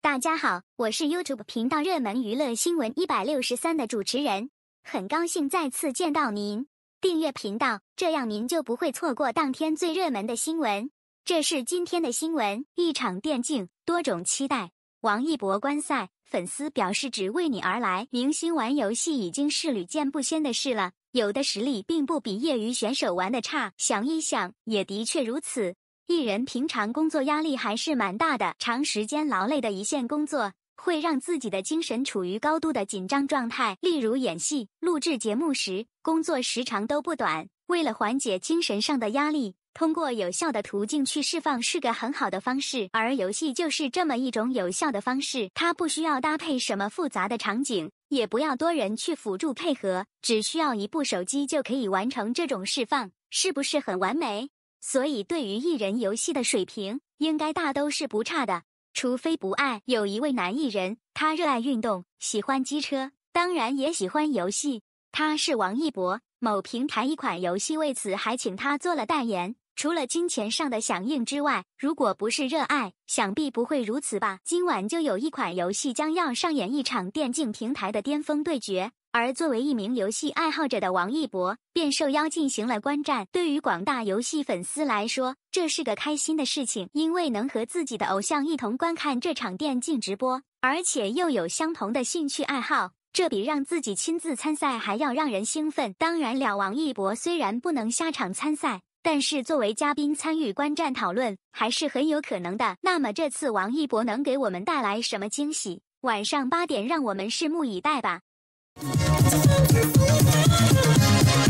大家好，我是 YouTube 频道热门娱乐新闻一百六十三的主持人，很高兴再次见到您。订阅频道，这样您就不会错过当天最热门的新闻。这是今天的新闻：一场电竞，多种期待。王一博观赛，粉丝表示只为你而来。明星玩游戏已经是屡见不鲜的事了，有的实力并不比业余选手玩的差，想一想也的确如此。艺人平常工作压力还是蛮大的，长时间劳累的一线工作会让自己的精神处于高度的紧张状态。例如演戏、录制节目时，工作时长都不短。为了缓解精神上的压力，通过有效的途径去释放是个很好的方式。而游戏就是这么一种有效的方式，它不需要搭配什么复杂的场景，也不要多人去辅助配合，只需要一部手机就可以完成这种释放，是不是很完美？所以，对于艺人游戏的水平，应该大都是不差的，除非不爱。有一位男艺人，他热爱运动，喜欢机车，当然也喜欢游戏。他是王一博。某平台一款游戏为此还请他做了代言。除了金钱上的响应之外，如果不是热爱，想必不会如此吧。今晚就有一款游戏将要上演一场电竞平台的巅峰对决。而作为一名游戏爱好者的王一博便受邀进行了观战。对于广大游戏粉丝来说，这是个开心的事情，因为能和自己的偶像一同观看这场电竞直播，而且又有相同的兴趣爱好，这比让自己亲自参赛还要让人兴奋。当然了，王一博虽然不能下场参赛，但是作为嘉宾参与观战讨论还是很有可能的。那么这次王一博能给我们带来什么惊喜？晚上八点，让我们拭目以待吧。Thank you.